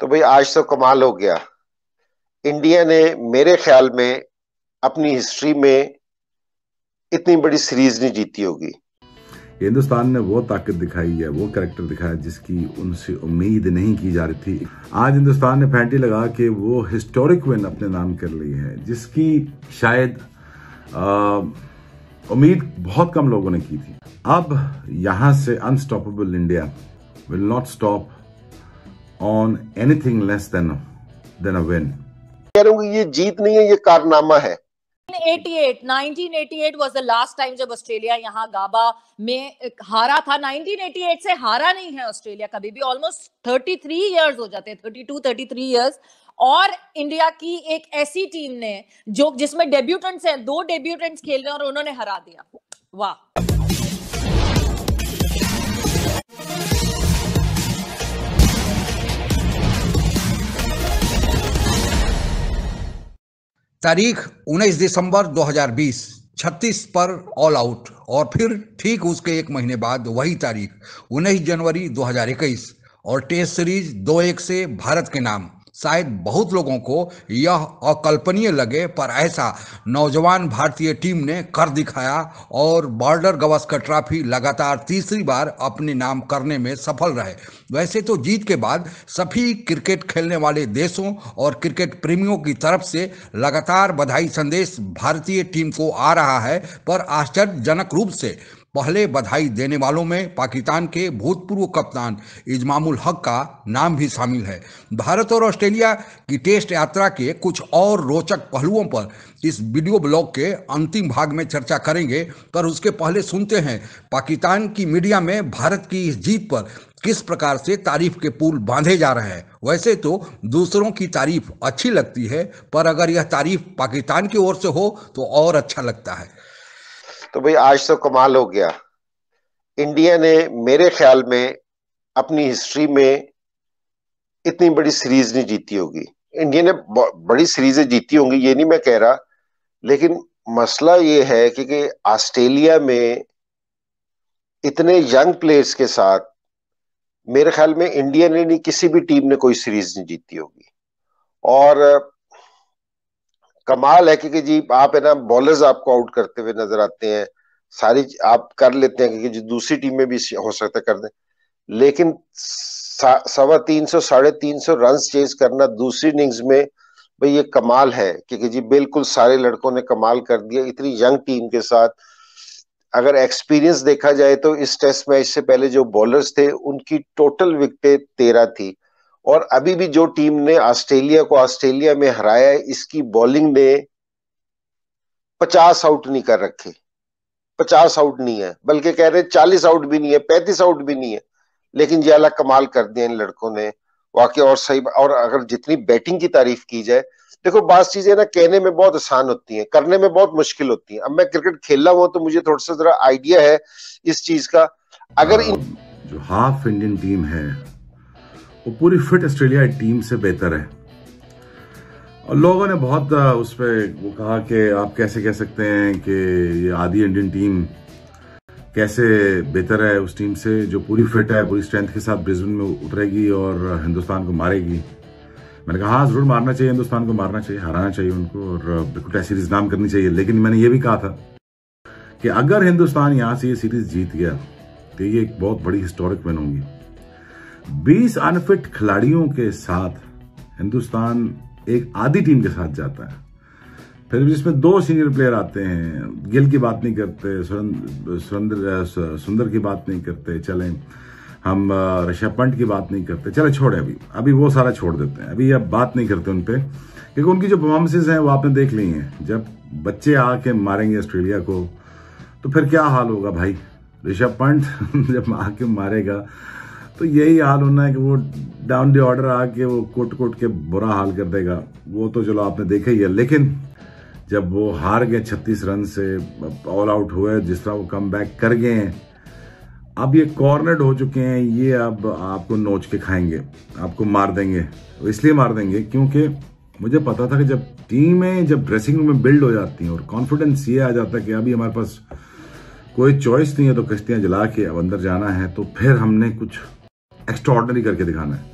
तो भाई आज तो कमाल हो गया इंडिया ने मेरे ख्याल में अपनी हिस्ट्री में इतनी बड़ी सीरीज नहीं जीती होगी हिंदुस्तान ने वो ताकत दिखाई है वो करेक्टर दिखाया जिसकी उनसे उम्मीद नहीं की जा रही थी आज हिंदुस्तान ने फैंटी लगा के वो हिस्टोरिक विन अपने नाम कर ली है जिसकी शायद उम्मीद बहुत कम लोगों ने की थी अब यहां से unstoppable India will not stop on anything less than than a win कह रहा हूँ ये जीत नहीं है ये कारनामा है 88, 1988 was the last time जब ऑस्ट्रेलिया यहाँ गाबा में हारा था 1988 से हारा नहीं है ऑस्ट्रेलिया कभी भी ऑलमोस्ट 33 इयर्स हो जाते हैं 32 33 इयर्स और इंडिया की एक ऐसी टीम ने जो जिसमें डेब्यूटेंट्स हैं दो डेब्यूटेंट्स खेल रहे हैं और उन्होंने हरा दिया वाह तारीख 19 दिसंबर 2020 छत्तीस पर ऑल आउट और फिर ठीक उसके एक महीने बाद वही तारीख उन्नीस जनवरी 2021 और टेस्ट सीरीज दो एक से भारत के नाम शायद बहुत लोगों को यह अकल्पनीय लगे पर ऐसा नौजवान भारतीय टीम ने कर दिखाया और बॉर्डर गवस्कर ट्रॉफी लगातार तीसरी बार अपने नाम करने में सफल रहे वैसे तो जीत के बाद सभी क्रिकेट खेलने वाले देशों और क्रिकेट प्रेमियों की तरफ से लगातार बधाई संदेश भारतीय टीम को आ रहा है पर आश्चर्यजनक रूप से पहले बधाई देने वालों में पाकिस्तान के भूतपूर्व कप्तान इजमामुल हक का नाम भी शामिल है भारत और ऑस्ट्रेलिया की टेस्ट यात्रा के कुछ और रोचक पहलुओं पर इस वीडियो ब्लॉग के अंतिम भाग में चर्चा करेंगे पर उसके पहले सुनते हैं पाकिस्तान की मीडिया में भारत की इस जीत पर किस प्रकार से तारीफ के पुल बांधे जा रहे हैं वैसे तो दूसरों की तारीफ अच्छी लगती है पर अगर यह तारीफ पाकिस्तान की ओर से हो तो और अच्छा लगता है तो भाई आज तो कमाल हो गया इंडिया ने मेरे ख्याल में अपनी हिस्ट्री में इतनी बड़ी सीरीज नहीं जीती होगी इंडिया ने बड़ी सीरीजें जीती होंगी ये नहीं मैं कह रहा लेकिन मसला ये है कि, ऑस्ट्रेलिया में इतने यंग प्लेयर्स के साथ मेरे ख्याल में इंडिया ने नहीं किसी भी टीम ने कोई सीरीज नहीं जीती होगी और कमाल है क्योंकि जी आप है ना बॉलर्स आपको आउट करते हुए नजर आते हैं सारी आप कर लेते हैं क्योंकि दूसरी टीम में भी हो सकता है कर दे लेकिन सवा तीन सौ साढ़े तीन सौ रन चेज करना दूसरी इनिंग्स में भाई ये कमाल है क्योंकि जी बिल्कुल सारे लड़कों ने कमाल कर दिया इतनी यंग टीम के साथ अगर एक्सपीरियंस देखा जाए तो इस टेस्ट मैच से पहले जो बॉलर्स थे उनकी टोटल विकटें तेरह थी और अभी भी जो टीम ने ऑस्ट्रेलिया को ऑस्ट्रेलिया में हराया है इसकी बॉलिंग ने पचास आउट नहीं कर रखे पचास आउट नहीं है बल्कि कह रहे चालीस आउट भी नहीं है पैंतीस आउट भी नहीं है लेकिन ये अला कमाल कर दिया इन लड़कों ने वाकई और सही और अगर जितनी बैटिंग की तारीफ की जाए देखो बात चीजें ना कहने में बहुत आसान होती हैं करने में बहुत मुश्किल होती हैं अब मैं क्रिकेट खेलना हुआ तो मुझे थोड़ा सा जरा आइडिया है इस चीज का अगर इन... जो हाफ इंडियन टीम है वो पूरी फिट ऑस्ट्रेलिया टीम से बेहतर है और लोगों ने बहुत उस पर वो कहा कि आप कैसे कह सकते हैं कि ये आधी इंडियन टीम कैसे बेहतर है उस टीम से जो पूरी फिट है पूरी स्ट्रेंथ के साथ ब्रिजबिन में उतरेगी और हिंदुस्तान को मारेगी मैंने कहा हाँ ज़रूर मारना चाहिए हिंदुस्तान को मारना चाहिए हराना चाहिए उनको और बिल्कुल टेस्ट सीरीज नाम करनी चाहिए लेकिन मैंने ये भी कहा था कि अगर हिंदुस्तान यहाँ से ये सीरीज जीत गया तो ये एक बहुत बड़ी हिस्टोरिक विन होगी 20 अनफिट खिलाड़ियों के साथ हिंदुस्तान एक आधी टीम के साथ जाता है फिर इसमें दो सीनियर प्लेयर आते हैं गिल की बात नहीं करते सुरंदर सुंदर की बात नहीं करते चलें हम ऋषभ पंत की बात नहीं करते चले छोड़े अभी अभी वो सारा छोड़ देते हैं अभी अब बात नहीं करते उनपे क्योंकि उनकी जो परफॉर्मेंसेज हैं वो आपने देख ली हैं जब बच्चे आके मारेंगे ऑस्ट्रेलिया को तो फिर क्या हाल होगा भाई ऋषभ पंत जब आके मारेगा तो यही हाल होना है कि वो डाउन डी ऑर्डर आके वो कोट कोट के बुरा हाल कर देगा वो तो चलो आपने देखा ही है लेकिन जब वो हार गए छत्तीस रन से ऑल आउट हुए जिस तरह वो कम बैक कर गए हैं अब ये कॉर्नर्ड हो चुके हैं ये अब आपको नोच के खाएंगे आपको मार देंगे इसलिए मार देंगे क्योंकि मुझे पता था कि जब टीमें जब ड्रेसिंग रूम में बिल्ड हो जाती हैं और कॉन्फिडेंस ये आ जाता है कि अभी हमारे पास कोई चॉइस नहीं है तो कश्तियां जला के अब अंदर जाना है तो फिर हमने कुछ एक्स्ट्रॉर्डनरी करके दिखाना है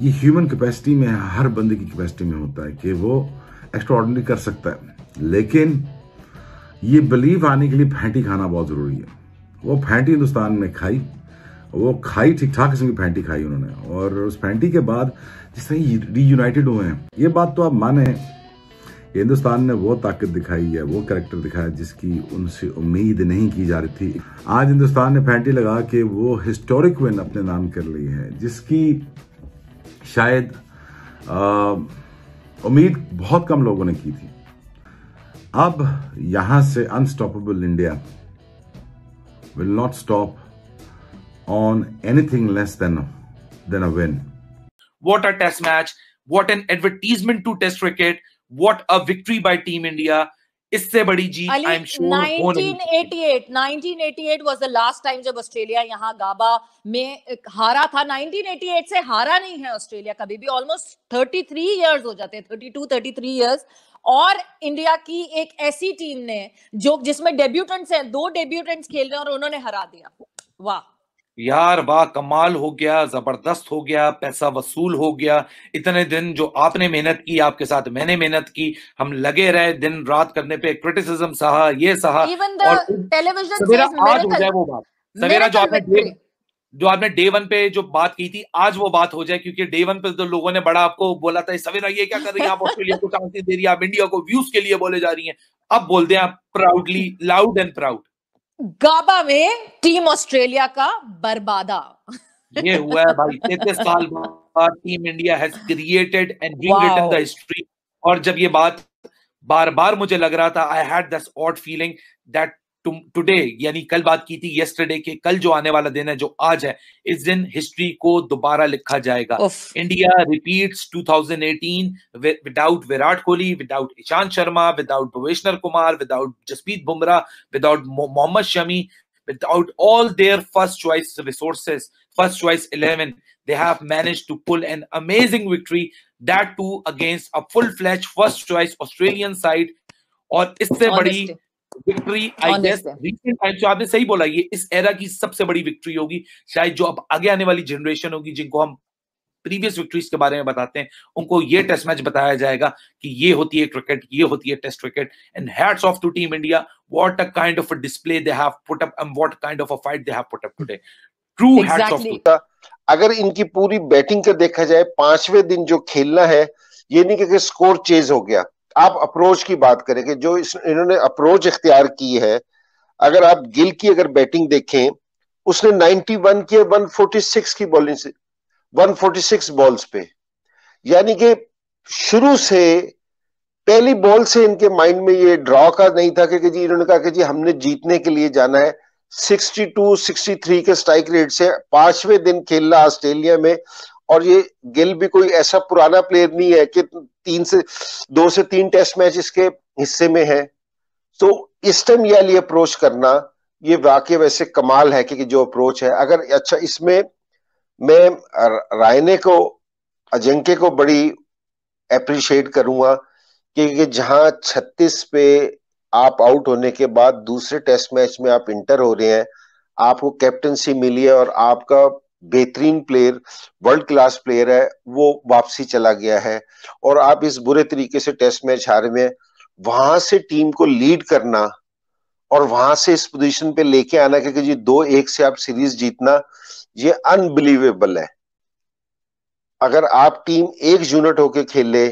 ये ह्यूमन कैपेसिटी में हर बंदे की कैपेसिटी में होता है कि वो एक्स्ट्रॉर्डनरी कर सकता है लेकिन ये बिलीव आने के लिए फैंटी खाना बहुत ज़रूरी है वो फैंटी हिंदुस्तान में खाई वो खाई ठीक ठाक किस्म की फैंटी खाई उन्होंने और उस फैंटी के बाद जिस तरह रीयूनाइटेड हुए हैं ये बात तो आप माने हिंदुस्तान ने वो ताकत दिखाई है वो करेक्टर दिखाया जिसकी उनसे उम्मीद नहीं की जा रही थी आज हिंदुस्तान ने फैंटी लगा के वो हिस्टोरिक विन अपने नाम कर ली है जिसकी शायद उम्मीद बहुत कम लोगों ने की थी अब यहां से unstoppable India will not stop on anything less than than a win what a test match what an advertisement to test cricket what a victory by team India इससे बड़ी जीत I am sure 1988 1988 was the last time जब Australia यहां Gabba में हारा था 1988 से हारा नहीं है ऑस्ट्रेलिया कभी भी ऑलमोस्ट 33 इयर्स हो जाते हैं 32 33 इयर्स और इंडिया की एक ऐसी टीम ने जो जिसमें डेब्यूटेंट्स हैं दो डेब्यूटेंट्स खेल रहे हैं और उन्होंने हरा दिया वाह यार वाह कमाल हो गया जबरदस्त हो गया पैसा वसूल हो गया इतने दिन जो आपने मेहनत की आपके साथ मैंने मेहनत की हम लगे रहे दिन रात करने पे क्रिटिसिज्म सहा ये सहा और टेलीविजन आज हो जाए वो बात सवेरा जो आपने जो आपने डे वन पे जो बात की थी आज वो बात हो जाए क्योंकि डे वन पे तो लोगों ने बड़ा आपको बोला था सवेरा ये क्या कर रही है आप ऑस्ट्रेलिया को चांसेस दे रही है आप इंडिया को व्यूज के लिए बोले जा रही है अब बोल दें आप proudly loud and proud Gabba में टीम ऑस्ट्रेलिया का बर्बादा ये हुआ है भाई तेतीस साल बाद team India has created and rewritten the history और जब ये बात बार बार मुझे लग रहा था I had this odd feeling that today यानी कल बात की थी यस्टरडे के कल जो आने वाला दिन है जो आज है इस दिन हिस्ट्री को दोबारा लिखा जाएगा India repeats 2018 without Virat Kohli without Ishant Sharma without Bhuvneshwar Kumar without Jasprit Bumrah without Mohammed Shami without all their first choice resources first choice eleven they have manage to pull an amazing victory that too against a full fledged first choice Australian side और इससे बड़ी victory I guess recent time जो आपने सही बोला ये इस era की सबसे बड़ी विक्ट्री होगी शायद जो अब आगे आने वाली जनरेशन होगी जिनको हम प्रीवियस विक्ट्रीज के बारे में बताते हैं उनको ये टेस्ट मैच बताया जाएगा कि ये होती है क्रिकेट ये होती है test cricket and hats off to team India what a kind of a display they have put up and what kind of a fight they have put up today true hats off to अगर इनकी पूरी batting का देखा जाए पांचवें दिन जो खेलना है ये नहीं कि स्कोर चेज हो गया आप अप्रोच की बात करें कि जो इस इन्होंने अप्रोच इख्तियार की है अगर आप गिल की अगर बैटिंग देखें उसने 91 की 146 की बॉलिंग से 146 बॉल्स पे यानी कि शुरू से पहली बॉल से इनके माइंड में ये ड्रॉ का नहीं था कि जी इन्होंने कहा कि जी हमने जीतने के लिए जाना है 62, 63 के स्ट्राइक रेट से पांचवें दिन खेलना ऑस्ट्रेलिया में और ये गिल भी कोई ऐसा पुराना प्लेयर नहीं है कि तीन से दो से तीन टेस्ट मैच इसके हिस्से में है तो इस टाइम ये अली अप्रोच करना ये वाकई वैसे कमाल है कि जो अप्रोच है अगर अच्छा इसमें मैं रायने को अजंके को बड़ी अप्रिशिएट करूंगा कि जहां 36 पे आप आउट होने के बाद दूसरे टेस्ट मैच में आप इंटर हो रहे हैं आपको कैप्टनसी मिली है और आपका बेहतरीन प्लेयर वर्ल्ड क्लास प्लेयर है वो वापसी चला गया है और आप इस बुरे तरीके से टेस्ट मैच हारे में वहां से टीम को लीड करना और वहां से इस पोजीशन पे लेके आना क्योंकि जी दो एक से आप सीरीज जीतना ये अनबिलीवेबल है अगर आप टीम एक यूनिट होके खेले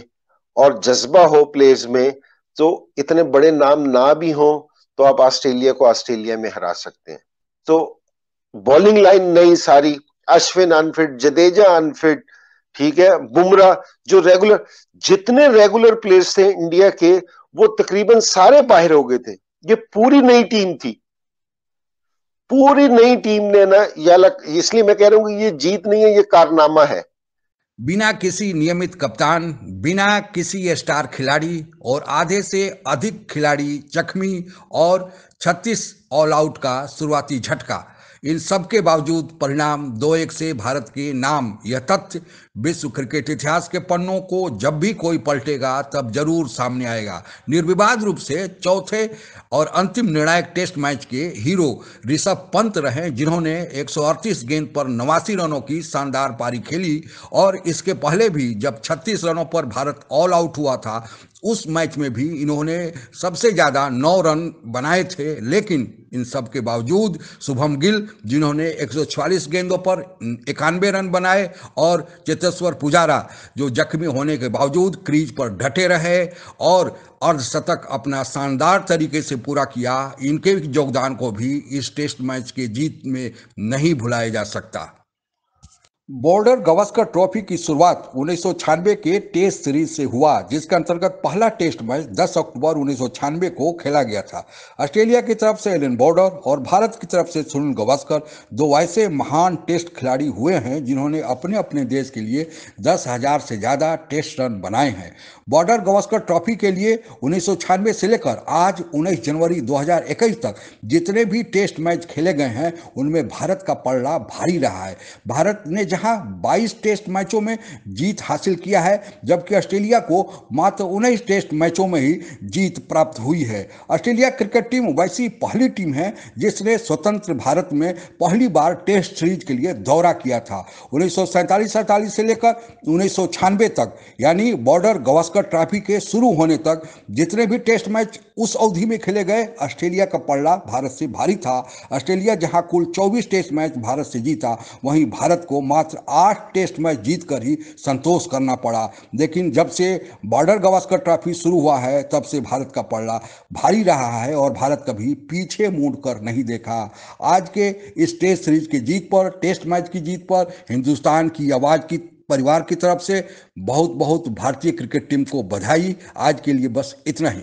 और जज्बा हो प्लेयर्स में तो इतने बड़े नाम ना भी हो तो आप ऑस्ट्रेलिया को ऑस्ट्रेलिया में हरा सकते हैं तो बॉलिंग लाइन नहीं सारी अश्विन अनफिट जडेजा अनफिट ठीक है बुमराह जो रेगुलर जितने रेगुलर प्लेयर्स थे इंडिया के वो तकरीबन सारे बाहर हो गए थे ये पूरी नई टीम थी पूरी नई टीम ने ना या लग, इसलिए मैं कह रहा हूँ ये जीत नहीं है ये कारनामा है बिना किसी नियमित कप्तान बिना किसी स्टार खिलाड़ी और आधे से अधिक खिलाड़ी जख्मी और 36 ऑल आउट का शुरुआती झटका इन सब के बावजूद परिणाम दो एक से भारत के नाम यह तथ्य विश्व क्रिकेट इतिहास के पन्नों को जब भी कोई पलटेगा तब जरूर सामने आएगा निर्विवाद रूप से चौथे और अंतिम निर्णायक टेस्ट मैच के हीरो ऋषभ पंत रहे जिन्होंने एक गेंद पर नवासी रनों की शानदार पारी खेली और इसके पहले भी जब 36 रनों पर भारत ऑल आउट हुआ था उस मैच में भी इन्होंने सबसे ज़्यादा नौ रन बनाए थे लेकिन इन सब के बावजूद शुभम गिल जिन्होंने एक गेंदों पर इक्यानवे रन बनाए और चेतन चेतेश्वर पुजारा जो जख्मी होने के बावजूद क्रीज पर डटे रहे और अर्धशतक अपना शानदार तरीके से पूरा किया इनके योगदान को भी इस टेस्ट मैच के जीत में नहीं भुलाया जा सकता बॉर्डर गवस्कर ट्रॉफी की शुरुआत उन्नीस के टेस्ट सीरीज से हुआ जिसके अंतर्गत पहला टेस्ट मैच 10 अक्टूबर उन्नीस को खेला गया था ऑस्ट्रेलिया की तरफ से एलन बॉर्डर और भारत की तरफ से सुनील गवस्कर दो ऐसे महान टेस्ट खिलाड़ी हुए हैं जिन्होंने अपने अपने देश के लिए दस हजार से ज़्यादा टेस्ट रन बनाए हैं बॉर्डर गवस्कर ट्रॉफी के लिए उन्नीस से लेकर आज उन्नीस जनवरी दो तक जितने भी टेस्ट मैच खेले गए हैं उनमें भारत का पलड़ा भारी रहा है भारत ने जहां 22 टेस्ट मैचों में जीत हासिल किया है जबकि ऑस्ट्रेलिया को मात्र उन्नीस टेस्ट मैचों में ही जीत प्राप्त हुई है ऑस्ट्रेलिया क्रिकेट टीम वैसी पहली टीम है जिसने स्वतंत्र भारत में पहली बार टेस्ट सीरीज के लिए दौरा किया था उन्नीस सौ से लेकर उन्नीस तक यानी बॉर्डर गवास्कर ट्रॉफी के शुरू होने तक जितने भी टेस्ट मैच उस अवधि में खेले गए ऑस्ट्रेलिया का पड़ा भारत से भारी था ऑस्ट्रेलिया जहां कुल 24 टेस्ट मैच भारत से जीता वहीं भारत को मात्र मात्र आठ टेस्ट मैच जीत कर ही संतोष करना पड़ा लेकिन जब से बॉर्डर गवास्कर ट्रॉफी शुरू हुआ है तब से भारत का पड़ा भारी रहा है और भारत कभी पीछे मुड़ कर नहीं देखा आज के इस टेस्ट सीरीज की जीत पर टेस्ट मैच की जीत पर हिंदुस्तान की आवाज़ की परिवार की तरफ से बहुत बहुत भारतीय क्रिकेट टीम को बधाई आज के लिए बस इतना ही